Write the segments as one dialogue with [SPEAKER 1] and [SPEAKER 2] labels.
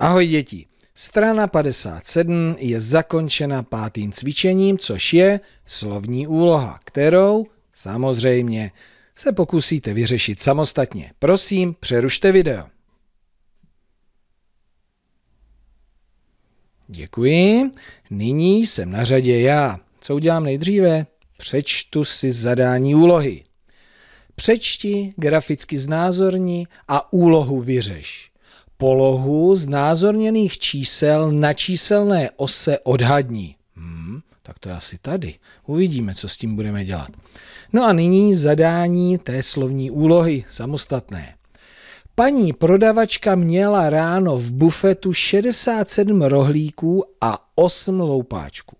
[SPEAKER 1] Ahoj děti. Strana 57 je zakončena pátým cvičením, což je slovní úloha, kterou samozřejmě se pokusíte vyřešit samostatně. Prosím, přerušte video. Děkuji. Nyní jsem na řadě já. Co udělám nejdříve? Přečtu si zadání úlohy. Přečti, graficky znázorni a úlohu vyřeš polohu znázorněných čísel na číselné ose odhadní. Hmm, tak to je asi tady. Uvidíme, co s tím budeme dělat. No a nyní zadání té slovní úlohy samostatné. Paní prodavačka měla ráno v bufetu 67 rohlíků a 8 loupáčků.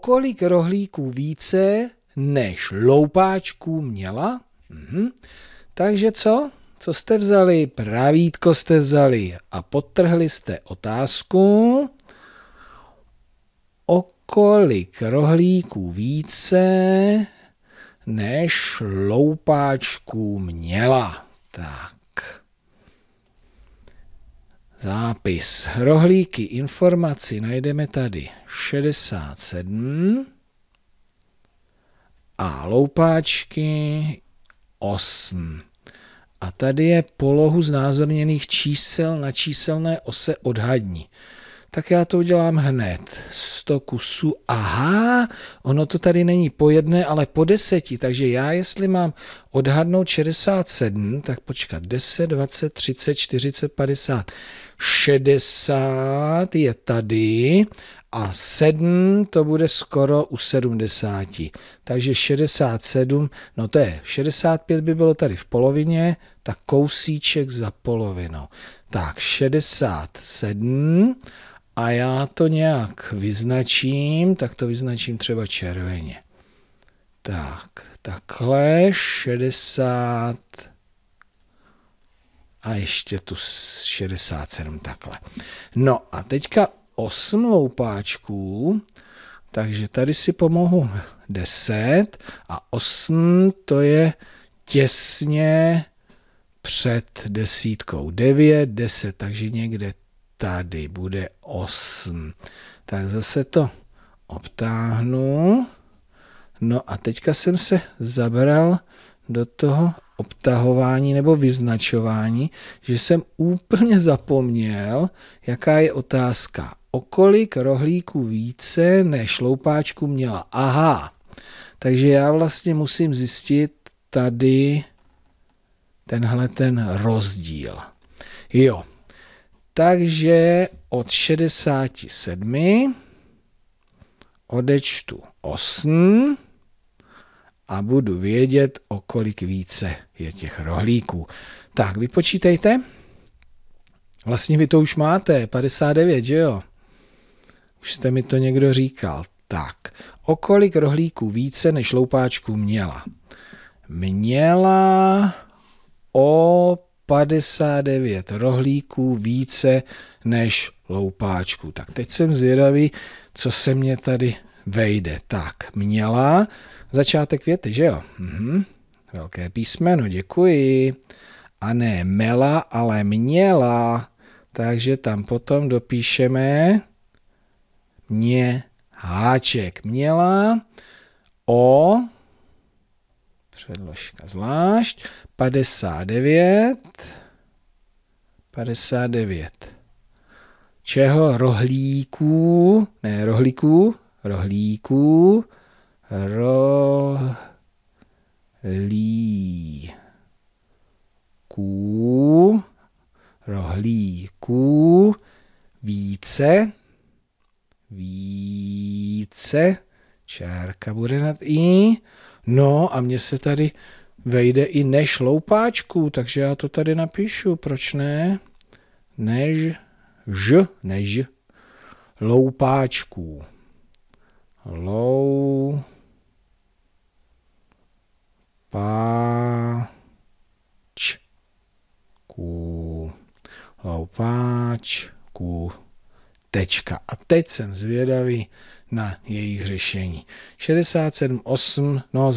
[SPEAKER 1] kolik rohlíků více než loupáčků měla? Mhm. Takže co? Co jste vzali? Pravítko jste vzali a potrhli jste otázku, o kolik rohlíků více než loupáčků měla. Tak. Zápis. Rohlíky informaci najdeme tady 67 a loupáčky 8. A tady je polohu znázorněných čísel na číselné ose odhadní. Tak já to udělám hned. 100 kusů. Aha, ono to tady není po jedné, ale po deseti. Takže já, jestli mám odhadnout 67, tak počkat, 10, 20, 30, 40, 50. 60 je tady a 7 to bude skoro u 70. Takže 67, no to je 65 by bylo tady v polovině, tak kousíček za polovinu. Tak 67 a já to nějak vyznačím, tak to vyznačím třeba červeně. Tak, takhle 60 a ještě tu 67 takhle. No a teďka 8 loupáčků, takže tady si pomohu 10 a 8 to je těsně před desítkou. 9, 10, takže někde tady bude 8. Tak zase to obtáhnu. No a teďka jsem se zabral do toho obtahování nebo vyznačování, že jsem úplně zapomněl, jaká je otázka O kolik rohlíků více než loupáčku měla. Aha, takže já vlastně musím zjistit tady tenhle ten rozdíl. Jo, takže od 67 odečtu 8 a budu vědět, o kolik více je těch rohlíků. Tak, vypočítejte. Vlastně vy to už máte, 59, že jo? Už jste mi to někdo říkal. Tak, o kolik rohlíků více než loupáčku měla? Měla o 59 rohlíků více než loupáčku. Tak teď jsem zvědavý, co se mě tady vejde. Tak, měla začátek věty, že jo? Mhm. Velké písmeno, děkuji. A ne mela, ale měla. Takže tam potom dopíšeme ně, háček měla o předložka zvlášť 59 59 čeho rohlíků, ne rohlíků, rohlíků, ků rohlíků, více více, čárka bude nad i, no a mně se tady vejde i než loupáčku, takže já to tady napíšu, proč ne? Než, ž, než, loupáčků. Lou, pá, č, loupáč, Tečka. A teď jsem zvědavý na jejich řešení. 67.8, no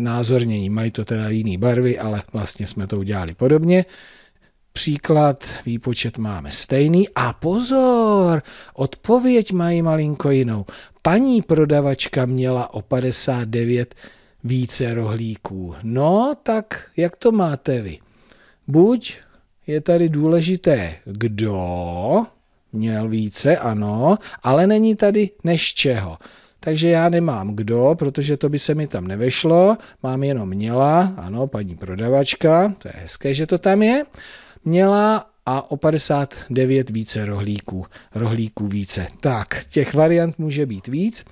[SPEAKER 1] názornění, mají to teda jiný barvy, ale vlastně jsme to udělali podobně. Příklad, výpočet máme stejný a pozor, odpověď mají malinko jinou. Paní prodavačka měla o 59 více rohlíků. No, tak jak to máte vy? Buď je tady důležité kdo, Měl více, ano, ale není tady než čeho. Takže já nemám kdo, protože to by se mi tam nevešlo. Mám jenom měla, ano, paní prodavačka, to je hezké, že to tam je. Měla a o 59 více rohlíků, rohlíků více. Tak, těch variant může být víc,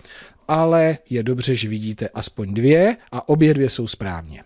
[SPEAKER 1] ale je dobře, že vidíte aspoň dvě a obě dvě jsou správně.